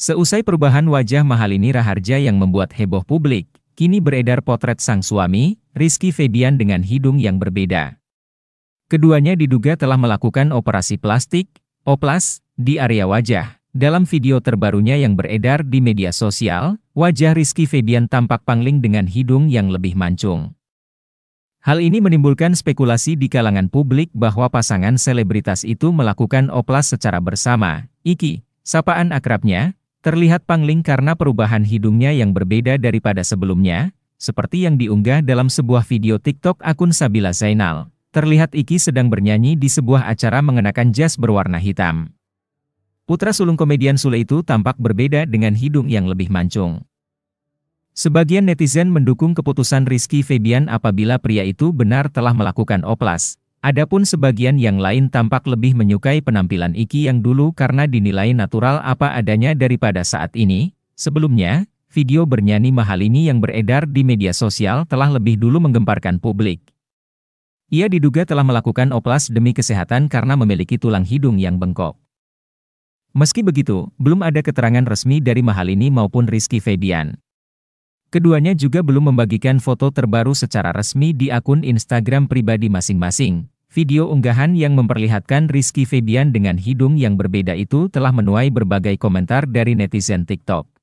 Seusai perubahan wajah Mahalini Raharja yang membuat heboh publik, kini beredar potret sang suami, Rizky Febian dengan hidung yang berbeda. Keduanya diduga telah melakukan operasi plastik, oplas, di area wajah. Dalam video terbarunya yang beredar di media sosial, wajah Rizky Febian tampak pangling dengan hidung yang lebih mancung. Hal ini menimbulkan spekulasi di kalangan publik bahwa pasangan selebritas itu melakukan oplas secara bersama. Iki, sapaan akrabnya, Terlihat pangling karena perubahan hidungnya yang berbeda daripada sebelumnya, seperti yang diunggah dalam sebuah video TikTok akun Sabila Zainal. Terlihat Iki sedang bernyanyi di sebuah acara mengenakan jas berwarna hitam. Putra sulung komedian Sule itu tampak berbeda dengan hidung yang lebih mancung. Sebagian netizen mendukung keputusan Rizky Febian apabila pria itu benar telah melakukan oplas, Adapun sebagian yang lain tampak lebih menyukai penampilan Iki yang dulu karena dinilai natural apa adanya daripada saat ini. Sebelumnya, video bernyanyi ini yang beredar di media sosial telah lebih dulu menggemparkan publik. Ia diduga telah melakukan oplas demi kesehatan karena memiliki tulang hidung yang bengkok. Meski begitu, belum ada keterangan resmi dari Mahalini maupun Rizky Febian. Keduanya juga belum membagikan foto terbaru secara resmi di akun Instagram pribadi masing-masing. Video unggahan yang memperlihatkan Rizky Febian dengan hidung yang berbeda itu telah menuai berbagai komentar dari netizen TikTok.